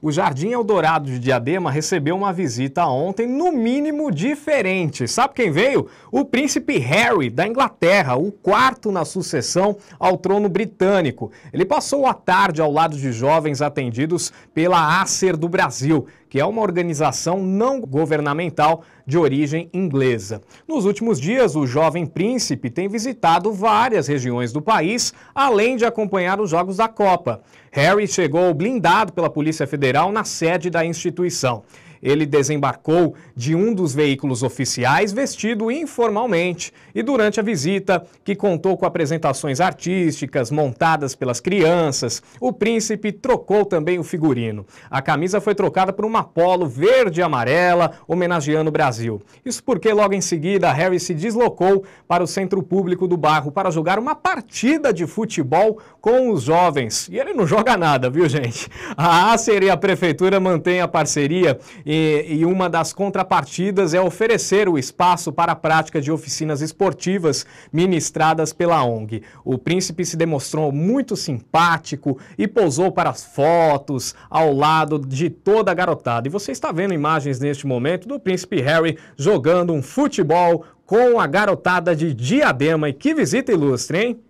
O Jardim Eldorado de Diadema recebeu uma visita ontem, no mínimo diferente. Sabe quem veio? O príncipe Harry, da Inglaterra, o quarto na sucessão ao trono britânico. Ele passou a tarde ao lado de jovens atendidos pela Acer do Brasil, que é uma organização não governamental de origem inglesa. Nos últimos dias, o jovem príncipe tem visitado várias regiões do país, além de acompanhar os jogos da Copa. Harry chegou blindado pela Polícia Federal na sede da instituição ele desembarcou de um dos veículos oficiais vestido informalmente e durante a visita, que contou com apresentações artísticas montadas pelas crianças, o príncipe trocou também o figurino. A camisa foi trocada por uma polo verde e amarela, homenageando o Brasil. Isso porque logo em seguida Harry se deslocou para o centro público do bairro para jogar uma partida de futebol com os jovens. E ele não joga nada, viu, gente? A ACER e a prefeitura mantêm a parceria e, e uma das contrapartidas é oferecer o espaço para a prática de oficinas esportivas ministradas pela ONG. O príncipe se demonstrou muito simpático e pousou para as fotos ao lado de toda a garotada. E você está vendo imagens neste momento do príncipe Harry jogando um futebol com a garotada de Diadema. E que visita ilustre, hein?